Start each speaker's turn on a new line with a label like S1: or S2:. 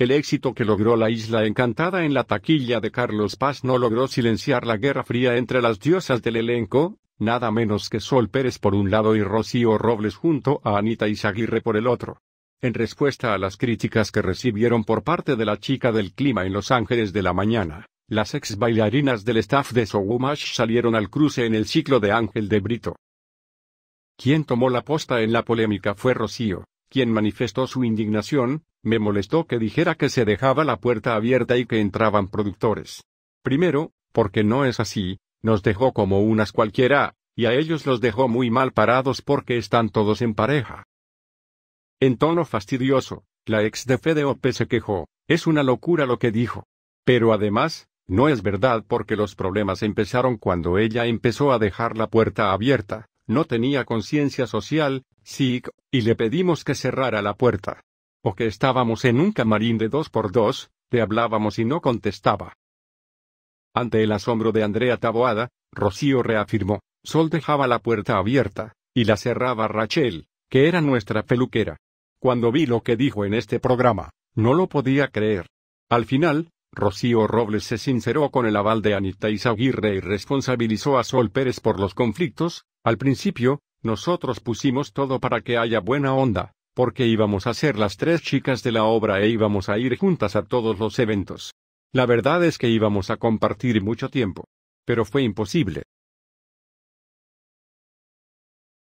S1: El éxito que logró la isla encantada en la taquilla de Carlos Paz no logró silenciar la guerra fría entre las diosas del elenco, nada menos que Sol Pérez por un lado y Rocío Robles junto a Anita Isaguirre por el otro. En respuesta a las críticas que recibieron por parte de la chica del clima en Los Ángeles de la mañana, las ex bailarinas del staff de Sogumash salieron al cruce en el ciclo de Ángel de Brito. Quien tomó la posta en la polémica fue Rocío, quien manifestó su indignación, me molestó que dijera que se dejaba la puerta abierta y que entraban productores. Primero, porque no es así, nos dejó como unas cualquiera, y a ellos los dejó muy mal parados porque están todos en pareja. En tono fastidioso, la ex de Ope se quejó, es una locura lo que dijo. Pero además, no es verdad porque los problemas empezaron cuando ella empezó a dejar la puerta abierta, no tenía conciencia social, sí, y le pedimos que cerrara la puerta. O que estábamos en un camarín de dos por dos, le hablábamos y no contestaba. Ante el asombro de Andrea Taboada, Rocío reafirmó, Sol dejaba la puerta abierta, y la cerraba Rachel, que era nuestra peluquera. Cuando vi lo que dijo en este programa, no lo podía creer. Al final, Rocío Robles se sinceró con el aval de Anita Izaguirre y responsabilizó a Sol Pérez por los conflictos, al principio, nosotros pusimos todo para que haya buena onda, porque íbamos a ser las tres chicas de la obra e íbamos a ir juntas a todos los eventos. La verdad es que íbamos a compartir mucho tiempo. Pero fue imposible.